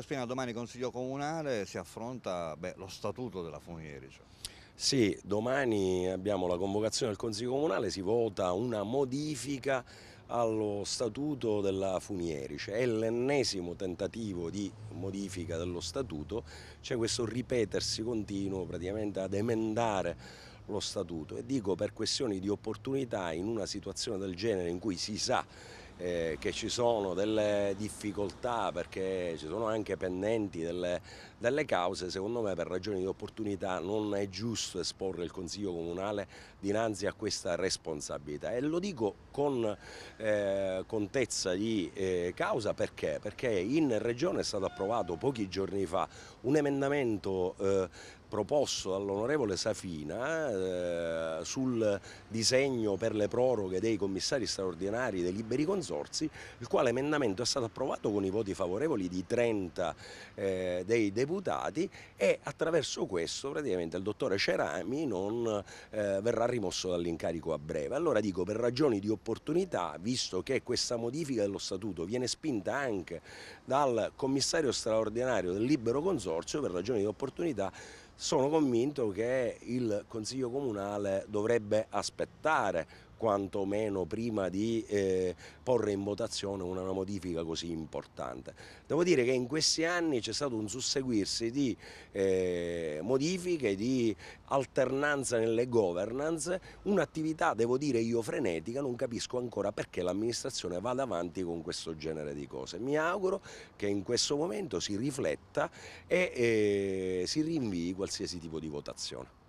Spina domani Consiglio Comunale si affronta beh, lo statuto della Funieri. Cioè. Sì, domani abbiamo la convocazione del Consiglio Comunale, si vota una modifica allo statuto della Funierice, cioè è l'ennesimo tentativo di modifica dello statuto, c'è questo ripetersi continuo praticamente ad emendare lo statuto e dico per questioni di opportunità in una situazione del genere in cui si sa eh, che ci sono delle difficoltà perché ci sono anche pendenti delle, delle, cause, secondo me per ragioni di opportunità non è giusto esporre il Consiglio Comunale dinanzi a questa responsabilità e lo dico con eh, contezza di eh, causa perché? Perché in Regione è stato approvato pochi giorni fa un emendamento eh, proposto dall'onorevole Safina eh, sul disegno per le proroghe dei commissari straordinari dei liberi consorsi, il quale emendamento è stato approvato con i voti favorevoli di 30 eh, dei deputati e attraverso questo praticamente il dottore Cerami non eh, verrà rimosso dall'incarico a breve. Allora dico per ragioni di opportunità, visto che questa modifica dello statuto viene spinta anche dal commissario straordinario del libero consorzio per ragioni di opportunità sono convinto che il Consiglio Comunale dovrebbe aspettare quantomeno prima di eh, porre in votazione una, modifica così importante. Devo dire che in questi anni c'è stato un susseguirsi di eh, modifiche, di alternanza nelle governance, un'attività devo dire io frenetica, non capisco ancora perché l'amministrazione vada avanti con questo genere di cose. Mi auguro che in questo momento si rifletta e eh, si rinvii qualsiasi tipo di votazione.